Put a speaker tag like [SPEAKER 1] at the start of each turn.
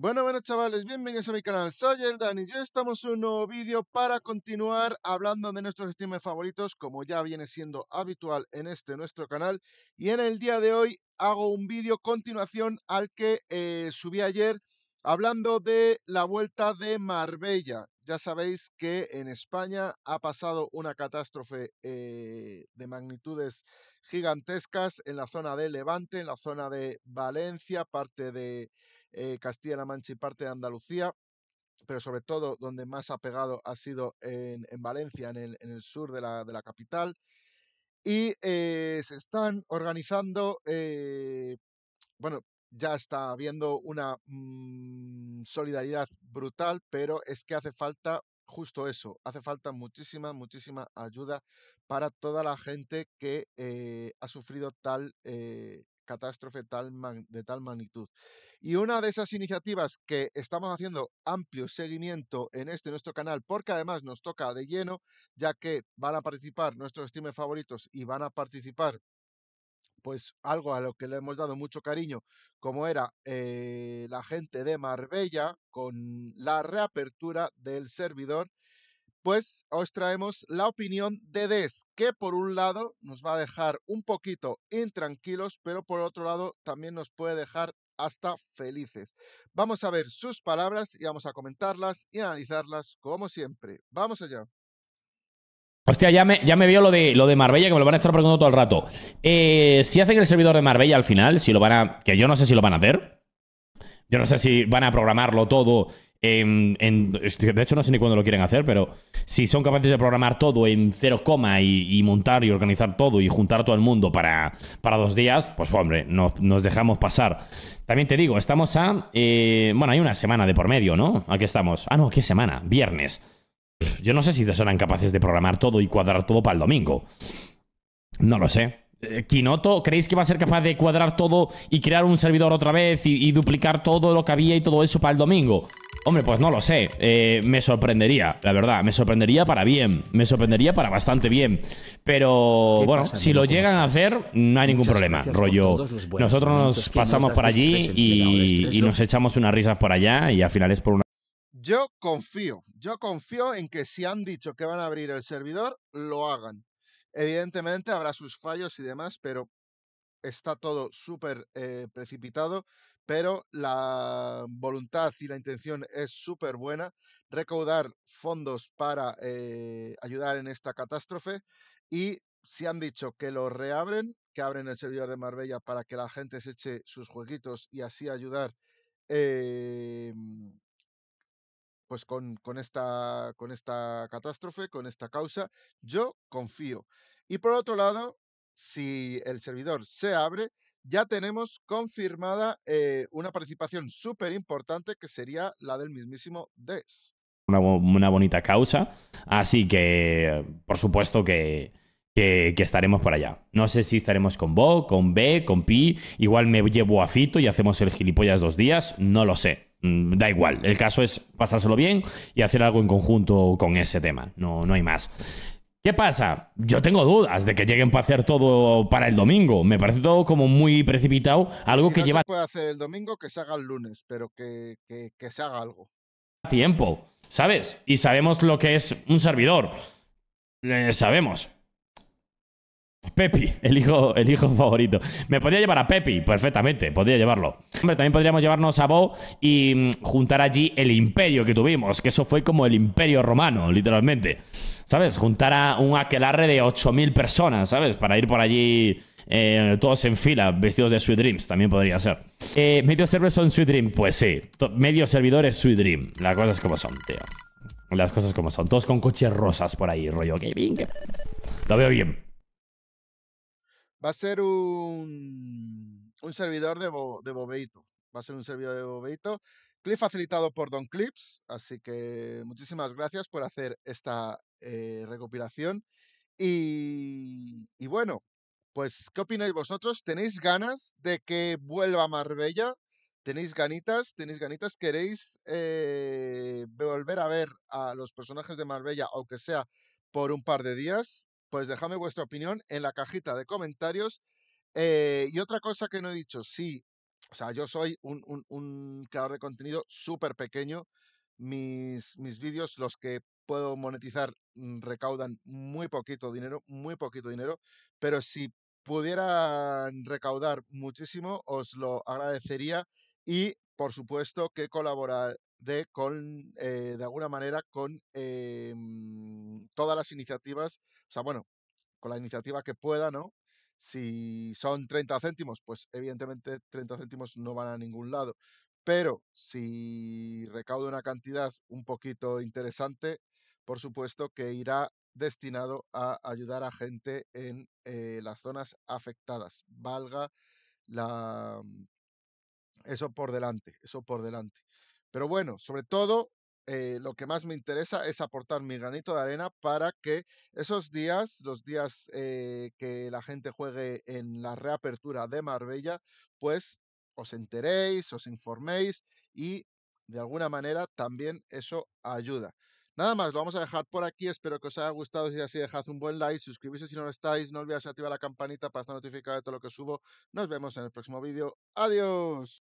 [SPEAKER 1] Bueno, bueno chavales, bienvenidos a mi canal, soy el Dani. y hoy estamos en un nuevo vídeo para continuar hablando de nuestros streamers favoritos como ya viene siendo habitual en este nuestro canal y en el día de hoy hago un vídeo continuación al que eh, subí ayer hablando de la vuelta de Marbella. Ya sabéis que en España ha pasado una catástrofe eh, de magnitudes gigantescas en la zona de Levante, en la zona de Valencia, parte de eh, Castilla-La Mancha y parte de Andalucía, pero sobre todo donde más ha pegado ha sido en, Valencia, en el, sur de la, capital. Y eh, se están organizando, eh, bueno, ya está habiendo una mm, solidaridad brutal, pero es que hace falta justo eso, hace falta muchísima, muchísima ayuda para toda la gente que ha sufrido tal catástrofe tal de tal magnitud. Y una de esas iniciativas que estamos haciendo amplio seguimiento en este nuestro canal, porque además nos toca de lleno, ya que van a participar nuestros streamers favoritos y van a participar pues algo a lo que le hemos dado mucho cariño, como era eh, la gente de Marbella, con la reapertura del servidor pues os traemos la opinión de Des, que por un lado nos va a dejar un poquito intranquilos, pero por otro lado también nos puede dejar hasta felices. Vamos a ver sus palabras y vamos a comentarlas y analizarlas como siempre. Vamos allá.
[SPEAKER 2] Hostia, ya me, ya lo de, lo de Marbella, que me lo van a estar preguntando todo el rato. Eh, si hacen el servidor de Marbella al final, si lo van a. que yo no sé si lo van a hacer. Yo no sé si van a programarlo todo de hecho, no sé ni cuándo lo quieren hacer, pero si son capaces de programar todo en cero coma y, montar y organizar todo y juntar a todo el mundo para, dos días, pues hombre, no, nos dejamos pasar. También te digo, estamos a... Eh, bueno, hay una semana de por medio, ¿no? Aquí estamos. Ah, no, ¿qué semana? Viernes. Yo no sé si serán capaces de programar todo y cuadrar todo para el domingo. No lo sé. Eh, Kinoto, ¿creéis que va a ser capaz de cuadrar todo y crear un servidor otra vez y, y duplicar todo lo que había y todo eso para el domingo? Hombre, pues no lo sé. Eh, me sorprendería, la verdad. Me sorprendería para bien. Me sorprendería para bastante bien. Pero bueno, si lo llegan a hacer, no hay ningún problema. Rollo, nosotros nos pasamos por allí y, y nos echamos unas risas por allá y al final es por una...
[SPEAKER 1] Yo confío, yo confío en que si han dicho que van a abrir el servidor, lo hagan. Evidentemente habrá sus fallos y demás, pero está todo súper eh, precipitado, pero la voluntad y la intención es súper buena. Recaudar fondos para eh, ayudar en esta catástrofe y si han dicho que lo reabren, que abren el servidor de Marbella para que la gente se eche sus jueguitos y así ayudar. Eh, pues con, esta, con esta catástrofe, con esta causa, yo confío. Y por otro lado, si el servidor se abre, ya tenemos confirmada eh, una participación súper importante que sería la del mismísimo DES.
[SPEAKER 2] Una, bonita causa. Así que, por supuesto que, estaremos por allá. No sé si estaremos con Bo, con B, con Pi. Igual me llevo a Fito y hacemos el gilipollas dos días. No lo sé. Mm, da igual. El caso es pasárselo bien y hacer algo en conjunto con ese tema. No, no hay más. ¿Qué pasa? Yo tengo dudas de que lleguen para hacer todo para el domingo. Me parece todo como muy precipitado. Algo si que no Se puede
[SPEAKER 1] hacer el domingo, que se haga el lunes, pero que, se haga algo.
[SPEAKER 2] A Tiempo, ¿sabes? Y sabemos lo que es un servidor. Eh, sabemos. Pepi, el hijo, el hijo favorito. Me podría llevar a Pepi, perfectamente, podría llevarlo. Hombre, también podríamos llevarnos a Bo y mm, juntar allí el imperio que tuvimos, que eso fue como el imperio romano, literalmente. ¿sabes? Juntar a un aquelarre de 8.000 personas, ¿sabes? Para ir por allí eh, todos en fila, vestidos de Sweet Dreams, también podría ser. Eh, ¿Medio servidor son Sweet Dream? Pues sí, medio servidores Sweet Dream. Las cosas como son, tío. Las cosas como son. Todos con coches rosas por ahí, rollo. Lo veo bien.
[SPEAKER 1] Va a ser un, un servidor de, de bobeito va a ser un servidor de Clip facilitado por Don Clips, así que muchísimas gracias por hacer esta eh, recopilación. Y, bueno, pues, ¿qué opináis vosotros? ¿Tenéis ganas de que vuelva Marbella? ¿Tenéis ganitas? ¿Tenéis ganitas? ¿Queréis eh, volver a ver a los personajes de Marbella, aunque sea por un par de días? Pues dejadme vuestra opinión en la cajita de comentarios. Eh, y otra cosa que no he dicho, sí o sea, yo soy un, creador de contenido súper pequeño. Mis, mis vídeos, los que puedo monetizar, mm, recaudan muy poquito dinero, muy poquito dinero, pero si pudieran recaudar muchísimo, os lo agradecería y, por supuesto, que colaboraré de, con, eh, de alguna manera con em, todas las iniciativas, o sea, bueno, con la iniciativa que pueda, ¿no? Si son 30 céntimos, pues evidentemente 30 céntimos no van a ningún lado. Pero si recaudo una cantidad un poquito interesante, por supuesto que irá destinado a ayudar a gente en eh, las zonas afectadas. Valga la... Mm, eso por delante, eso por delante. Pero bueno, sobre todo eh, lo que más me interesa es aportar mi granito de arena para que esos días, los días eh, que la gente juegue en la reapertura de Marbella, pues os enteréis, os informéis y de alguna manera también eso ayuda. Nada más, lo vamos a dejar por aquí. Espero que os haya gustado. Si es así, dejad un buen like, suscribirse si no lo estáis. No olvidáis activar la campanita para estar notificado de todo lo que subo. Nos vemos en el próximo vídeo. Adiós.